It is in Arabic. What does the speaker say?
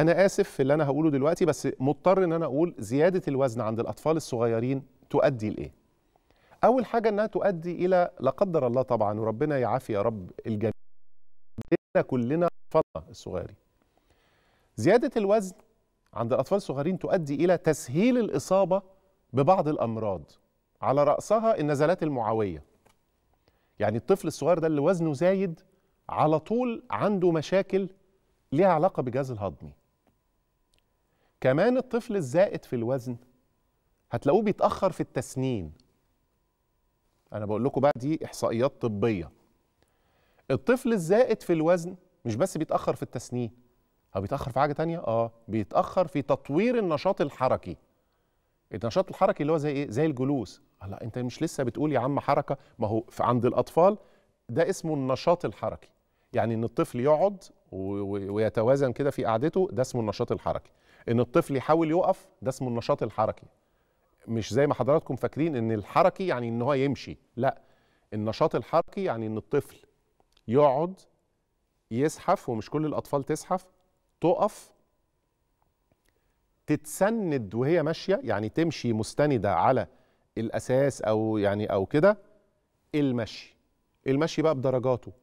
انا اسف في اللي انا هقوله دلوقتي بس مضطر ان انا اقول زياده الوزن عند الاطفال الصغيرين تؤدي لايه اول حاجه انها تؤدي الى لا قدر الله طبعا وربنا يعافي يا رب الجميع كلنا اطفالنا الصغيرين زياده الوزن عند الاطفال الصغيرين تؤدي الى تسهيل الاصابه ببعض الامراض على راسها النزلات المعويه يعني الطفل الصغير ده اللي وزنه زايد على طول عنده مشاكل ليها علاقه بالجهاز الهضمي كمان الطفل الزائد في الوزن هتلاقوه بيتاخر في التسنين انا بقول لكم بقى دي احصائيات طبيه الطفل الزائد في الوزن مش بس بيتاخر في التسنين هو بيتاخر في حاجه تانية اه بيتاخر في تطوير النشاط الحركي النشاط الحركي اللي هو زي ايه زي الجلوس لا انت مش لسه بتقول يا عم حركه ما هو عند الاطفال ده اسمه النشاط الحركي يعني ان الطفل يقعد ويتوازن كده في قعدته ده اسمه النشاط الحركي ان الطفل يحاول يقف ده اسمه النشاط الحركي مش زي ما حضراتكم فاكرين ان الحركي يعني ان هو يمشي لا النشاط الحركي يعني ان الطفل يقعد يزحف ومش كل الاطفال تزحف تقف تتسند وهي ماشيه يعني تمشي مستنده على الاساس او يعني او كده المشي المشي بقى بدرجاته